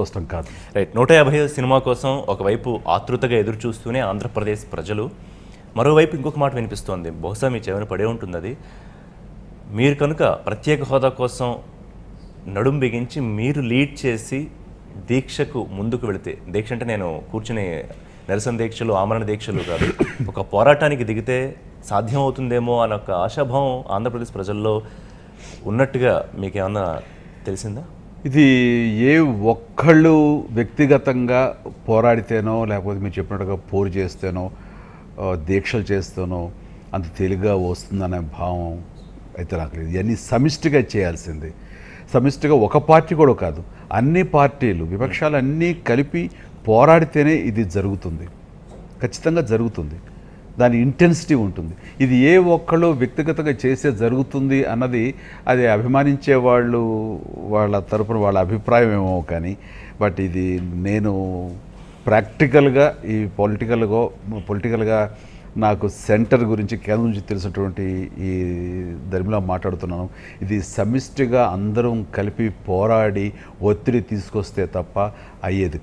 స్పష్టం కాదు రైట్ నూట యాభై సినిమా కోసం ఒకవైపు ఆతృతగా ఎదురు చూస్తూనే ఆంధ్రప్రదేశ్ ప్రజలు మరోవైపు ఇంకొక మాట వినిపిస్తోంది బహుశా మీ చెవిన పడే ఉంటుంది అది మీరు కనుక ప్రత్యేక హోదా కోసం నడుం బిగించి మీరు లీడ్ చేసి దీక్షకు ముందుకు వెళితే దీక్ష అంటే నేను కూర్చుని నిరసన దీక్షలు ఆమరణ దీక్షలు కాదు ఒక పోరాటానికి దిగితే సాధ్యం అవుతుందేమో అన్న ఒక ఆశాభావం ఆంధ్రప్రదేశ్ ప్రజల్లో ఉన్నట్టుగా మీకేమన్నా తెలిసిందా ఇది ఏ ఒక్కళ్ళు వ్యక్తిగతంగా పోరాడితేనో లేకపోతే మీరు చెప్పినట్టుగా పోరు చేస్తేనో దీక్షలు చేస్తేనో అంత తేలిగ్గా వస్తుందనే భావం అయితే నాకు లేదు ఇవన్నీ సమిష్టిగా చేయాల్సింది సమిష్టిగా ఒక పార్టీ కూడా కాదు అన్ని పార్టీలు విపక్షాలు అన్నీ కలిపి పోరాడితేనే ఇది జరుగుతుంది ఖచ్చితంగా జరుగుతుంది దాని ఇంటెన్సిటీ ఉంటుంది ఇది ఏ ఒక్కళ్ళు వ్యక్తిగతంగా చేసే జరుగుతుంది అన్నది అది అభిమానించే వాళ్ళు వాళ్ళ తరపున వాళ్ళ అభిప్రాయం ఏమో కానీ బట్ ఇది నేను ప్రాక్టికల్గా ఈ పొలిటికల్గా పొలిటికల్గా నాకు సెంటర్ గురించి కేంద్రం నుంచి తెలిసినటువంటి ఈ ధర్మిలో మాట్లాడుతున్నాను ఇది సమిష్టిగా అందరం కలిపి పోరాడి ఒత్తిడి తీసుకొస్తే తప్ప అయ్యేది